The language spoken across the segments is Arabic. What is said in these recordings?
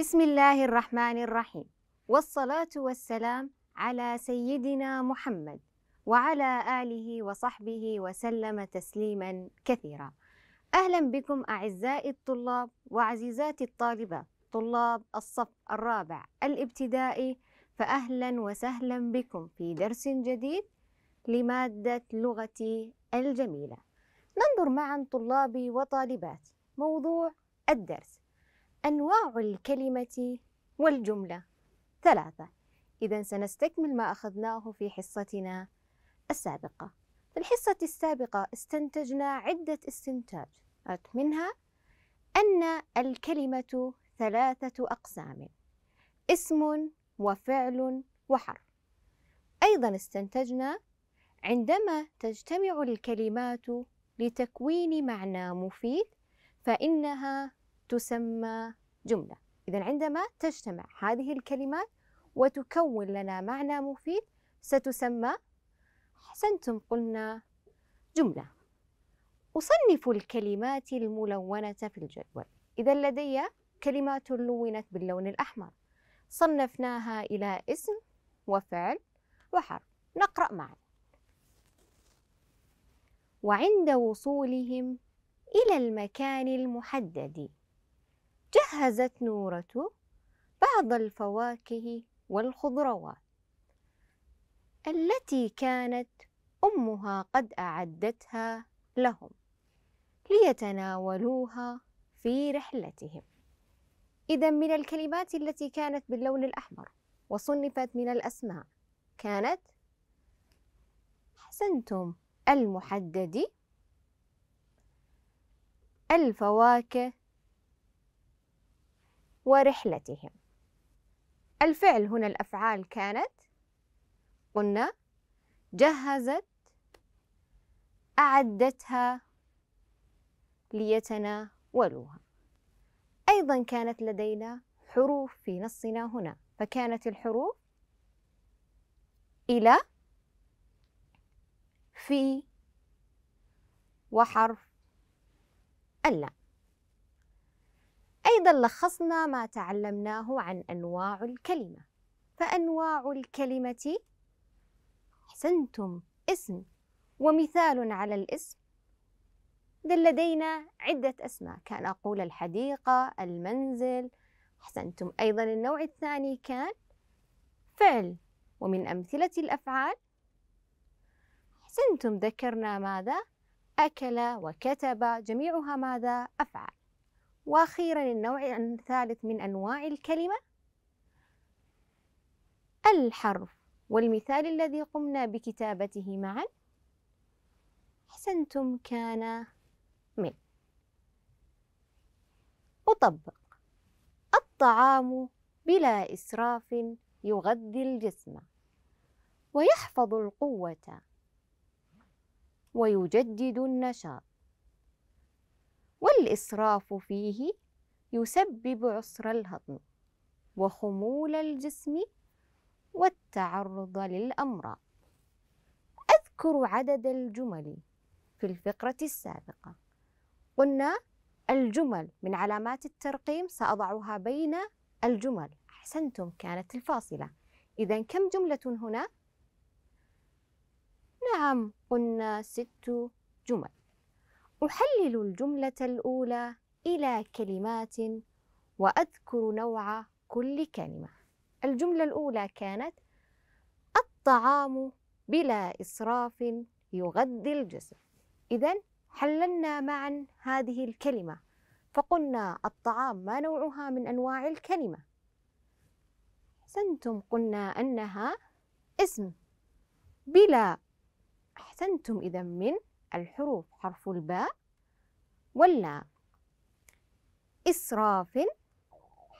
بسم الله الرحمن الرحيم والصلاة والسلام على سيدنا محمد وعلى آله وصحبه وسلم تسليما كثيرا أهلا بكم أعزائي الطلاب وعزيزاتي الطالبات طلاب الصف الرابع الابتدائي فأهلا وسهلا بكم في درس جديد لمادة لغتي الجميلة ننظر معا طلابي وطالباتي موضوع الدرس أنواع الكلمة والجملة ثلاثة إذا سنستكمل ما أخذناه في حصتنا السابقة في الحصة السابقة استنتجنا عدة استنتاجات منها أن الكلمة ثلاثة أقسام اسم وفعل وحرف أيضا استنتجنا عندما تجتمع الكلمات لتكوين معنى مفيد فإنها تسمى جملة إذا عندما تجتمع هذه الكلمات وتكون لنا معنى مفيد ستسمى أحسنتم قلنا جملة أصنف الكلمات الملونة في الجدول إذا لدي كلمات لونت باللون الأحمر صنفناها إلى اسم وفعل وحرف نقرأ معا وعند وصولهم إلى المكان المحدد جهزت نورة بعض الفواكه والخضروات التي كانت أمها قد أعدتها لهم ليتناولوها في رحلتهم. إذا من الكلمات التي كانت باللون الأحمر وصنفت من الأسماء كانت أحسنتم المحدد الفواكه ورحلتهم الفعل هنا الأفعال كانت قلنا جهزت أعدتها ليتناولوها أيضا كانت لدينا حروف في نصنا هنا فكانت الحروف إلى في وحرف اللام أيضا لخصنا ما تعلمناه عن أنواع الكلمة فأنواع الكلمة أحسنتم اسم ومثال على الاسم إذا لدينا عدة أسماء كان أقول الحديقة المنزل أحسنتم أيضا النوع الثاني كان فعل ومن أمثلة الأفعال أحسنتم ذكرنا ماذا أكل وكتب جميعها ماذا أفعل وأخيرا النوع الثالث من أنواع الكلمة الحرف والمثال الذي قمنا بكتابته معا أحسنتم كان من أطبق الطعام بلا إسراف يغذي الجسم ويحفظ القوة ويجدد النشاط والإسراف فيه يسبب عسر الهضم وخمول الجسم والتعرض للأمراض أذكر عدد الجمل في الفقرة السابقة قلنا الجمل من علامات الترقيم سأضعها بين الجمل أحسنتم كانت الفاصلة إذا كم جملة هنا؟ نعم قلنا ست جمل أحلل الجملة الأولى إلى كلمات وأذكر نوع كل كلمة. الجملة الأولى كانت: الطعام بلا إسراف يغذي الجسم. إذا حللنا معا هذه الكلمة فقلنا الطعام ما نوعها من أنواع الكلمة؟ أحسنتم قلنا أنها اسم بلا أحسنتم إذا من الحروف حرف الباء واللام إسراف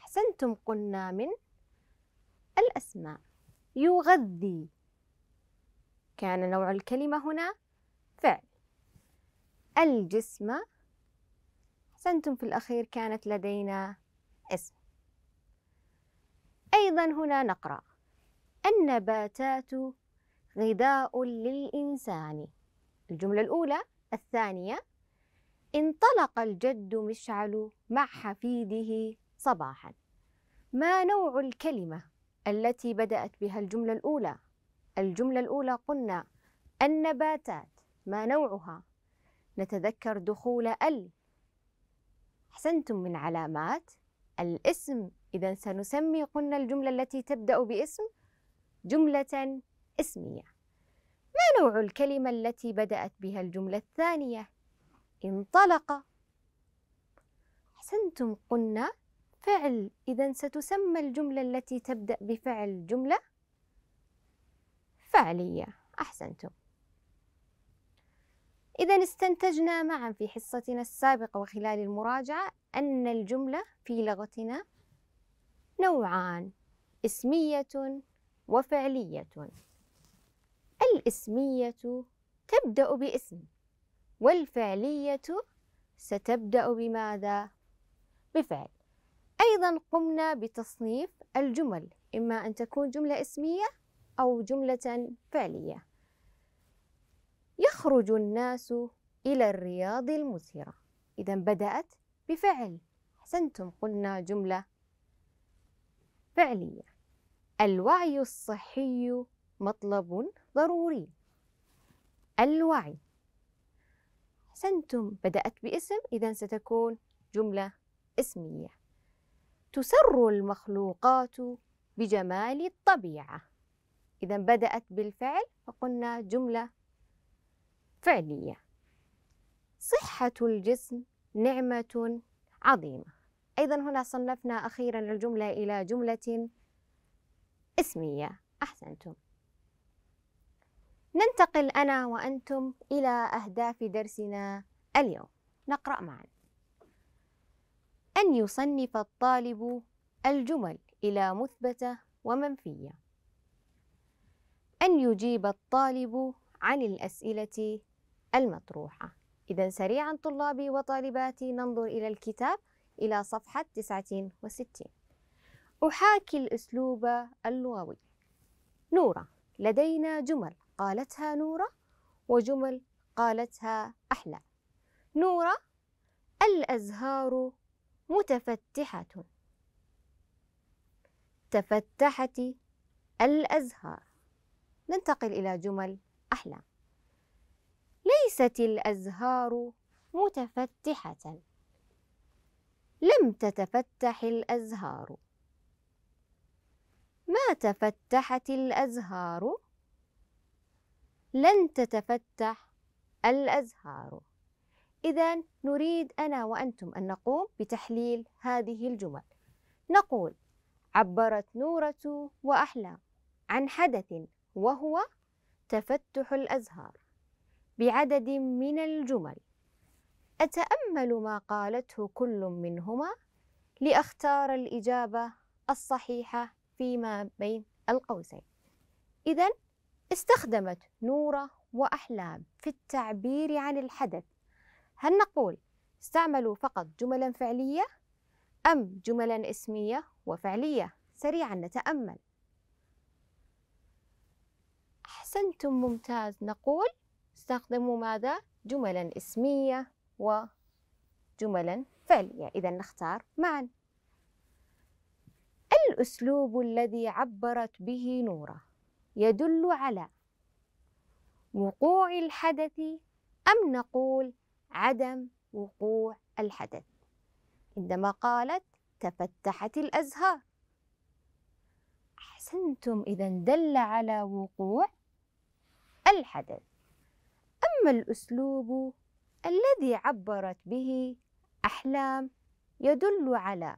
أحسنتم قلنا من الأسماء يغذي كان نوع الكلمة هنا فعل الجسم أحسنتم في الأخير كانت لدينا اسم أيضا هنا نقرأ النباتات غذاء للإنسان الجملة الأولى الثانية انطلق الجد مشعل مع حفيده صباحا ما نوع الكلمة التي بدأت بها الجملة الأولى الجملة الأولى قلنا النباتات ما نوعها نتذكر دخول ال أحسنتم من علامات الاسم إذا سنسمي قلنا الجملة التي تبدأ باسم جملة اسمية ما نوع الكلمة التي بدأت بها الجملة الثانية؟ انطلق أحسنتم قلنا فعل إذا ستسمى الجملة التي تبدأ بفعل جملة فعلية أحسنتم إذا استنتجنا معا في حصتنا السابقة وخلال المراجعة أن الجملة في لغتنا نوعان اسمية وفعلية الاسمية تبدأ باسم والفعلية ستبدأ بماذا؟ بفعل أيضا قمنا بتصنيف الجمل إما أن تكون جملة اسمية أو جملة فعلية يخرج الناس إلى الرياض المثيرة إذا بدأت بفعل أحسنتم قلنا جملة فعلية الوعي الصحي مطلب ضروري الوعي أحسنتم بدأت باسم إذا ستكون جملة اسمية تسر المخلوقات بجمال الطبيعة إذا بدأت بالفعل فقلنا جملة فعلية صحة الجسم نعمة عظيمة أيضا هنا صنفنا أخيرا الجملة إلى جملة اسمية أحسنتم ننتقل أنا وأنتم إلى أهداف درسنا اليوم نقرأ معا أن يصنف الطالب الجمل إلى مثبتة ومنفية أن يجيب الطالب عن الأسئلة المطروحة إذا سريعا طلابي وطالباتي ننظر إلى الكتاب إلى صفحة 69 أحاكي الأسلوب اللغوي نورة لدينا جمل قالتها نورة وجمل قالتها أحلى نورة الأزهار متفتحة تفتحت الأزهار ننتقل إلى جمل أحلى ليست الأزهار متفتحة لم تتفتح الأزهار ما تفتحت الأزهار لن تتفتح الأزهار إذا نريد أنا وأنتم أن نقوم بتحليل هذه الجمل نقول عبرت نورة وأحلام عن حدث وهو تفتح الأزهار بعدد من الجمل أتأمل ما قالته كل منهما لأختار الإجابة الصحيحة فيما بين القوسين إذا استخدمت نورة وأحلام في التعبير عن الحدث هل نقول استعملوا فقط جملا فعلية أم جملا اسمية وفعلية سريعا نتأمل أحسنتم ممتاز نقول استخدموا ماذا جملا اسمية وجملا فعلية إذا نختار معا الأسلوب الذي عبرت به نوره يدل على وقوع الحدث أم نقول عدم وقوع الحدث عندما قالت تفتحت الأزهار أحسنتم إذا دل على وقوع الحدث أما الأسلوب الذي عبرت به أحلام يدل على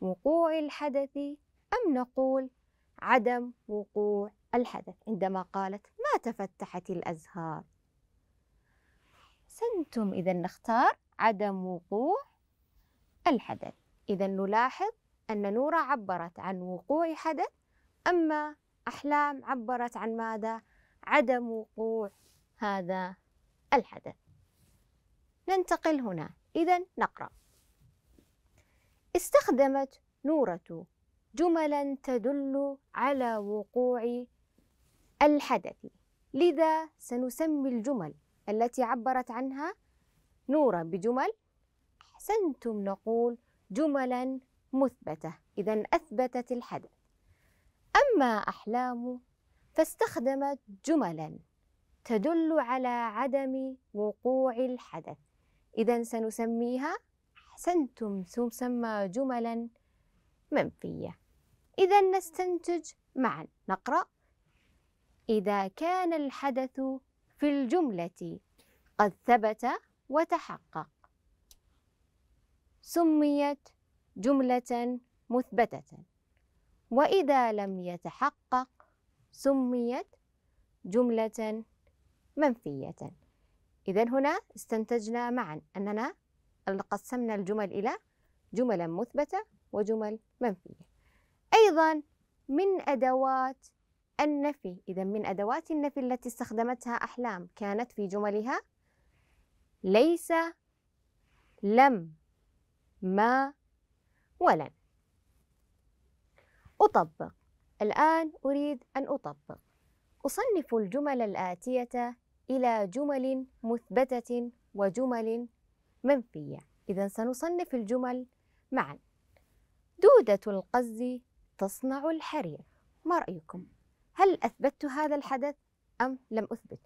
وقوع الحدث أم نقول عدم وقوع الحدث عندما قالت ما تفتحت الأزهار سنتم إذا نختار عدم وقوع الحدث إذا نلاحظ أن نورة عبرت عن وقوع حدث أما أحلام عبرت عن ماذا؟ عدم وقوع هذا الحدث ننتقل هنا إذا نقرأ استخدمت نورة جملا تدل على وقوع الحدث لذا سنسمي الجمل التي عبرت عنها نورا بجمل أحسنتم نقول جملا مثبتة إذا أثبتت الحدث أما أحلام فاستخدمت جملا تدل على عدم وقوع الحدث إذا سنسميها أحسنتم تسمى جملا منفية إذا نستنتج معا نقرأ إذا كان الحدث في الجملة قد ثبت وتحقق سميت جملة مثبتة وإذا لم يتحقق سميت جملة منفية إذا هنا استنتجنا معا أننا قسمنا الجمل إلى جملا مثبتة وجمل منفية أيضا من أدوات النفي إذا من أدوات النفي التي استخدمتها أحلام كانت في جملها ليس لم ما ولن أطبق الآن أريد أن أطبق أصنف الجمل الآتية إلى جمل مثبتة وجمل منفية إذا سنصنف الجمل معا دودة القز تصنع الحرير ما رأيكم؟ هل أثبتت هذا الحدث أم لم أثبت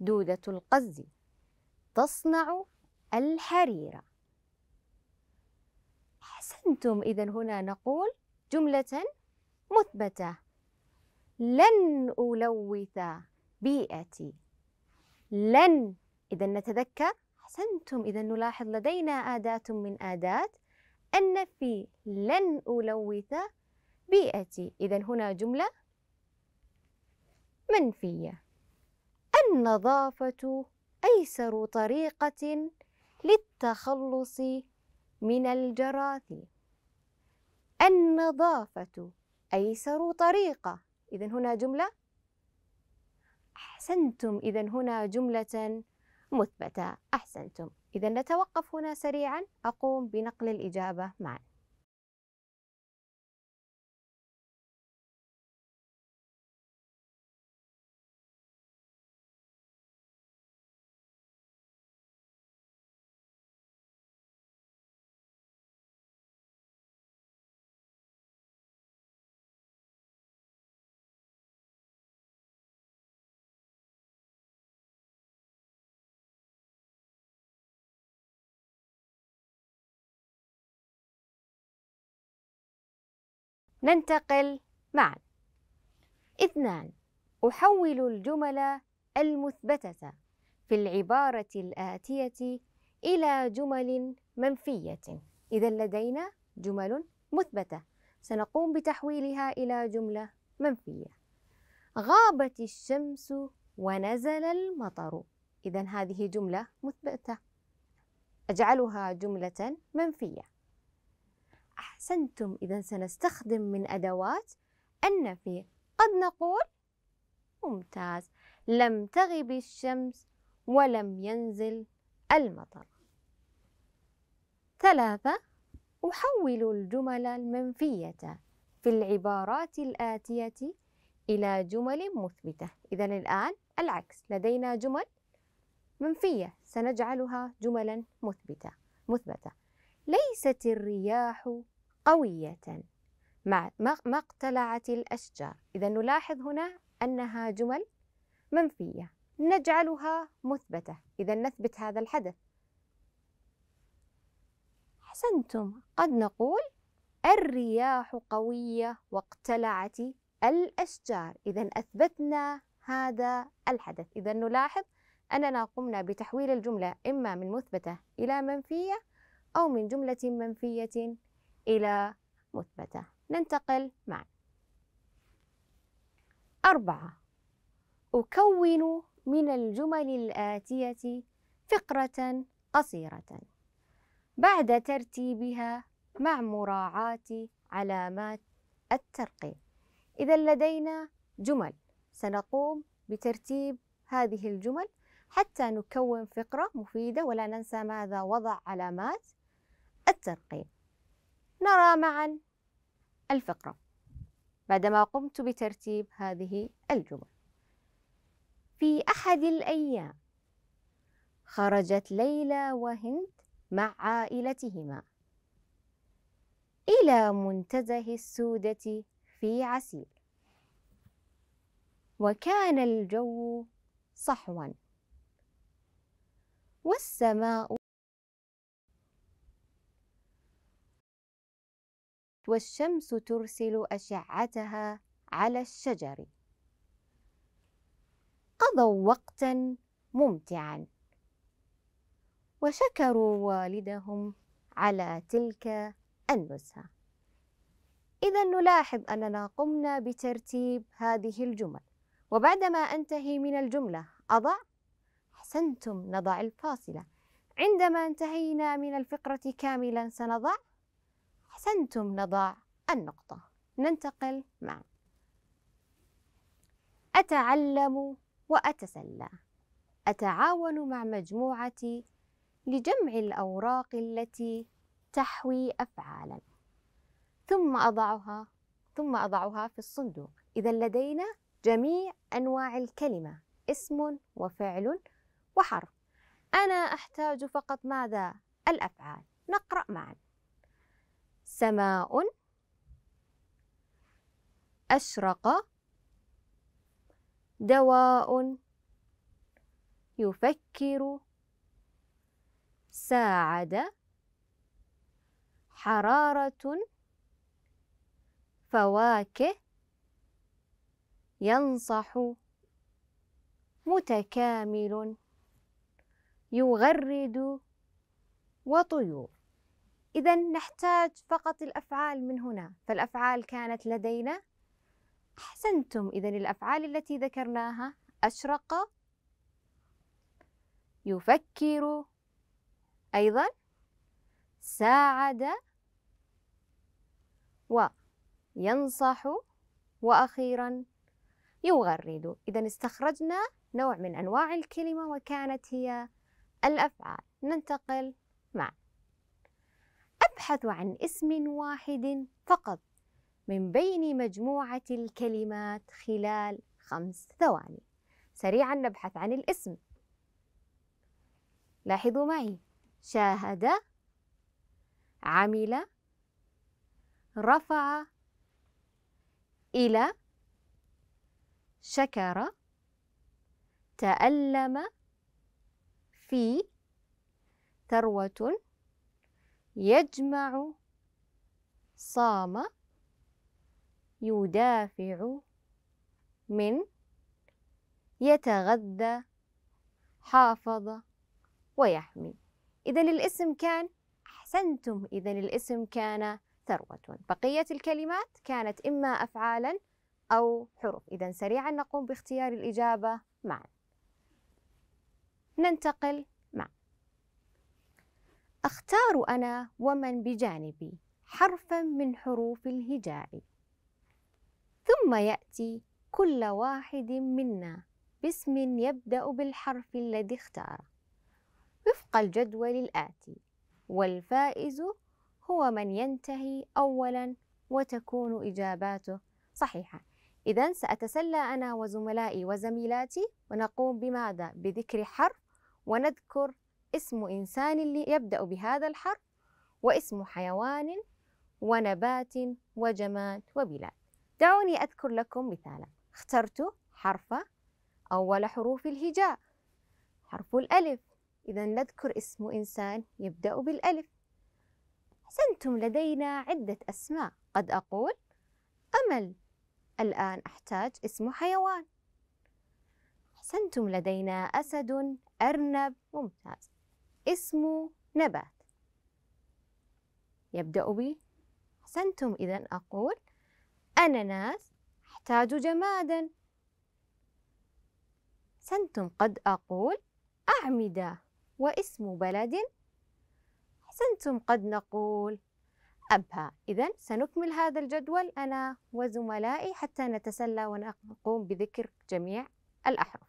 دودة القز تصنع الحريرة أحسنتم إذا هنا نقول جملة مثبتة لن ألوث بيئتي لن إذا نتذكر أحسنتم إذا نلاحظ لدينا أداة من أداة النفي لن ألوث بيئتي إذا هنا جملة منفية النظافة أيسر طريقة للتخلص من الجراثيم النظافة أيسر طريقة إذا هنا جملة أحسنتم إذا هنا جملة مثبتة أحسنتم إذا نتوقف هنا سريعا أقوم بنقل الإجابة معا ننتقل معا اثنان أحول الجمل المثبتة في العبارة الآتية إلى جمل منفية إذا لدينا جمل مثبتة سنقوم بتحويلها إلى جملة منفية غابت الشمس ونزل المطر إذا هذه جملة مثبتة أجعلها جملة منفية أحسنتم إذا سنستخدم من أدوات أن في قد نقول ممتاز لم تغب الشمس ولم ينزل المطر ثلاثة أحول الجمل المنفية في العبارات الآتية إلى جمل مثبتة إذا الآن العكس لدينا جمل منفية سنجعلها جملا مثبتة مثبتة ليست الرياح قوية مع ما اقتلعت الأشجار إذا نلاحظ هنا أنها جمل منفية نجعلها مثبتة إذا نثبت هذا الحدث أحسنتم قد نقول الرياح قوية واقتلعت الأشجار إذا أثبتنا هذا الحدث إذا نلاحظ أننا قمنا بتحويل الجملة إما من مثبتة إلى منفية أو من جملة منفية إلى مثبتة ننتقل معا أربعة أكون من الجمل الآتية فقرة قصيرة بعد ترتيبها مع مراعاة علامات الترقيم إذا لدينا جمل سنقوم بترتيب هذه الجمل حتى نكون فقرة مفيدة ولا ننسى ماذا وضع علامات الترقيم نرى معا الفقرة بعدما قمت بترتيب هذه الجمل في أحد الأيام خرجت ليلى وهند مع عائلتهما إلى منتزه السودة في عسير وكان الجو صحوا والسماء والشمس ترسل أشعتها على الشجر قضوا وقتا ممتعا وشكروا والدهم على تلك النزهه اذا نلاحظ اننا قمنا بترتيب هذه الجمل وبعدما انتهي من الجمله اضع احسنتم نضع الفاصله عندما انتهينا من الفقره كاملا سنضع أحسنتم نضع النقطة ننتقل معا أتعلم وأتسلى أتعاون مع مجموعتي لجمع الأوراق التي تحوي أفعالا ثم أضعها ثم أضعها في الصندوق إذا لدينا جميع أنواع الكلمة اسم وفعل وحرف أنا أحتاج فقط ماذا؟ الأفعال نقرأ معاً سماء أشرق دواء يفكر ساعد حرارة فواكه ينصح متكامل يغرد وطيور إذا نحتاج فقط الأفعال من هنا فالأفعال كانت لدينا أحسنتم إذا الأفعال التي ذكرناها أشرق يفكر أيضا ساعد وينصح وأخيرا يغرد إذا استخرجنا نوع من أنواع الكلمة وكانت هي الأفعال ننتقل معا نبحث عن اسم واحد فقط من بين مجموعة الكلمات خلال خمس ثواني سريعا نبحث عن الاسم لاحظوا معي شاهد عمل رفع إلى شكر تألم في ثروة يجمع صام يدافع من يتغذى حافظ ويحمي إذا الاسم كان أحسنتم إذا الاسم كان ثروة بقية الكلمات كانت إما أفعالا أو حروف إذا سريعا نقوم باختيار الإجابة معا ننتقل أختار أنا ومن بجانبي حرفا من حروف الهجاء ثم يأتي كل واحد منا باسم يبدأ بالحرف الذي اختاره وفق الجدول الآتي والفائز هو من ينتهي أولا وتكون إجاباته صحيحة إذا سأتسلى أنا وزملائي وزميلاتي ونقوم بماذا؟ بذكر حرف ونذكر اسم إنسان اللي يبدأ بهذا الحرف واسم حيوان ونبات وجماد وبلاد دعوني أذكر لكم مثالا اخترت حرف أول حروف الهجاء حرف الألف إذا نذكر اسم إنسان يبدأ بالألف أحسنتم لدينا عدة أسماء قد أقول أمل الآن أحتاج اسم حيوان أحسنتم لدينا أسد أرنب ممتاز اسمه نبات يبدأ بي أحسنتم إذا أقول أناناس أحتاج جمادا أحسنتم قد أقول أعمدة واسم بلد أحسنتم قد نقول أبها إذا سنكمل هذا الجدول أنا وزملائي حتى نتسلى ونقوم بذكر جميع الأحرف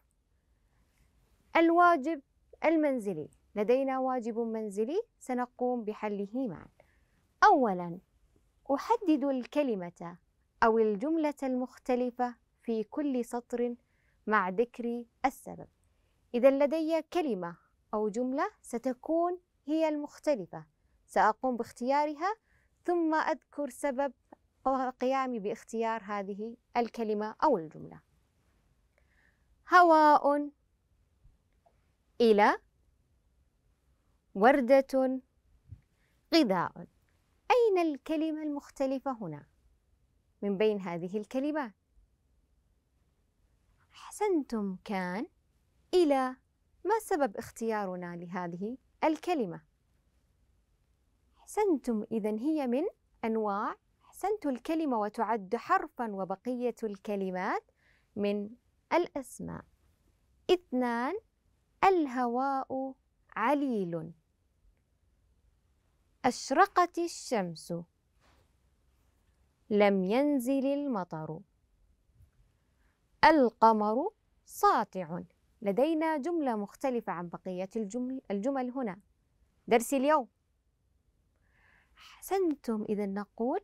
الواجب المنزلي لدينا واجب منزلي سنقوم بحله معا اولا احدد الكلمه او الجمله المختلفه في كل سطر مع ذكر السبب اذا لدي كلمه او جمله ستكون هي المختلفه ساقوم باختيارها ثم اذكر سبب قيامي باختيار هذه الكلمه او الجمله هواء الى وردة غذاء أين الكلمة المختلفة هنا من بين هذه الكلمات؟ أحسنتم كان إلى ما سبب اختيارنا لهذه الكلمة؟ أحسنتم إذا هي من أنواع أحسنت الكلمة وتعد حرفا وبقية الكلمات من الأسماء اثنان الهواء عليل أشرقت الشمس لم ينزل المطر القمر ساطع لدينا جملة مختلفة عن بقية الجمل, الجمل هنا درس اليوم أحسنتم إذا نقول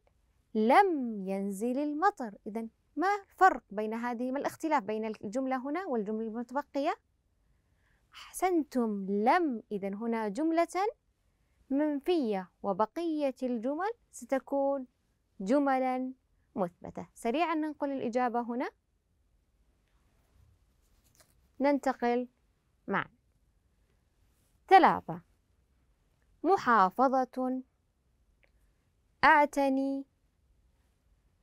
لم ينزل المطر إذا ما الفرق بين هذه ما الاختلاف بين الجملة هنا والجملة المتبقية أحسنتم لم إذا هنا جملة منفية وبقية الجمل ستكون جملا مثبتة سريعا ننقل الإجابة هنا ننتقل معا ثلاثة محافظة أعتني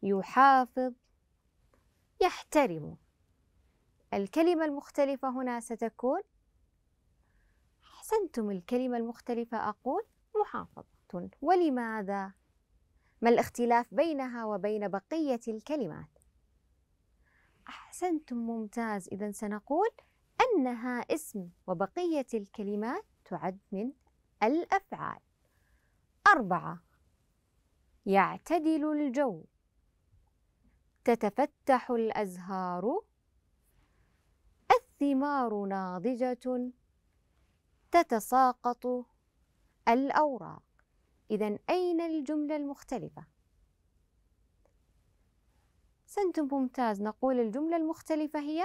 يحافظ يحترم الكلمة المختلفة هنا ستكون أحسنتم الكلمة المختلفة أقول محافظة ولماذا؟ ما الاختلاف بينها وبين بقية الكلمات؟ أحسنتم ممتاز إذا سنقول أنها اسم وبقية الكلمات تعد من الأفعال أربعة يعتدل الجو تتفتح الأزهار الثمار ناضجة تتساقط الأوراق إذا أين الجملة المختلفة؟ سنتم ممتاز نقول الجملة المختلفة هي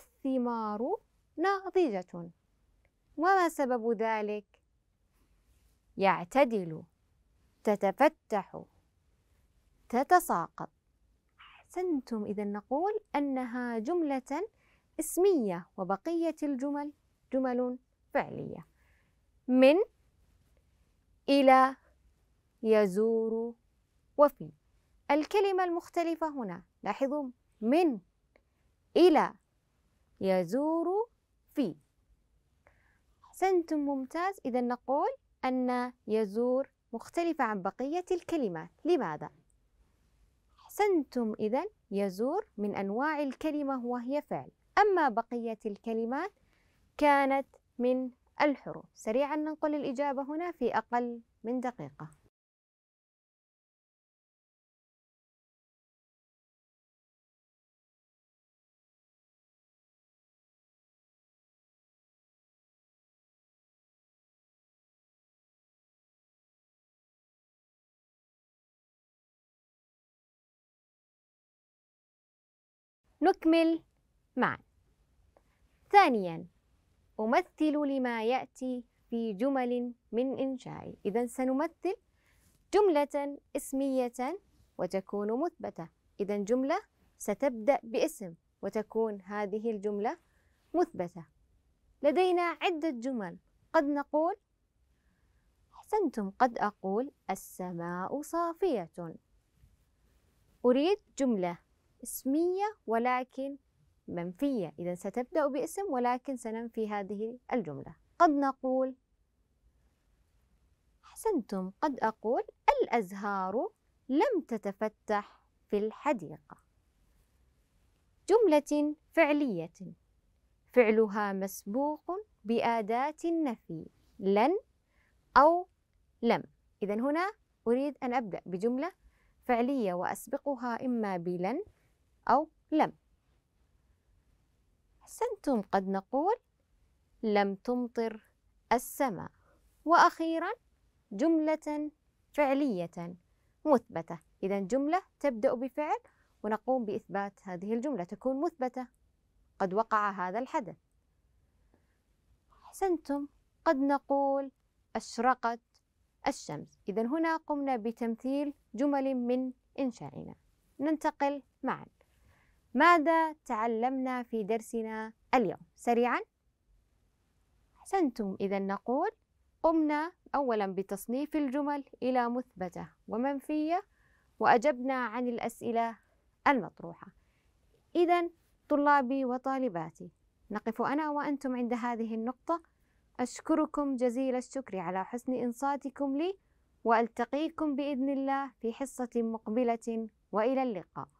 الثمار ناضجة وما سبب ذلك؟ يعتدل تتفتح تتساقط أحسنتم إذا نقول أنها جملة اسمية وبقية الجمل جمل فعلية من إلى يزور وفي الكلمة المختلفة هنا لاحظوا من إلى يزور في أحسنتم ممتاز إذا نقول أن يزور مختلفة عن بقية الكلمات لماذا؟ أحسنتم إذا يزور من أنواع الكلمة وهي فعل أما بقية الكلمات كانت من الحروف سريعا ننقل الإجابة هنا في أقل من دقيقة نكمل معا ثانيا أمثل لما يأتي في جمل من إنشائي إذا سنمثل جملة اسمية وتكون مثبتة إذا جملة ستبدأ باسم وتكون هذه الجملة مثبتة لدينا عدة جمل قد نقول أحسنتم قد أقول السماء صافية أريد جملة اسمية ولكن منفية إذا ستبدأ باسم ولكن سننفي هذه الجملة قد نقول أحسنتم قد أقول الأزهار لم تتفتح في الحديقة جملة فعلية فعلها مسبوق بأداة النفي لن أو لم إذا هنا أريد أن أبدأ بجملة فعلية وأسبقها إما بلن أو لم أحسنتم قد نقول لم تمطر السماء وأخيرا جملة فعلية مثبتة إذا جملة تبدأ بفعل ونقوم بإثبات هذه الجملة تكون مثبتة قد وقع هذا الحدث أحسنتم قد نقول أشرقت الشمس إذا هنا قمنا بتمثيل جمل من إنشائنا ننتقل معا ماذا تعلمنا في درسنا اليوم سريعا احسنتم اذا نقول قمنا اولا بتصنيف الجمل الى مثبته ومنفيه واجبنا عن الاسئله المطروحه اذا طلابي وطالباتي نقف انا وانتم عند هذه النقطه اشكركم جزيل الشكر على حسن انصاتكم لي والتقيكم باذن الله في حصه مقبله والى اللقاء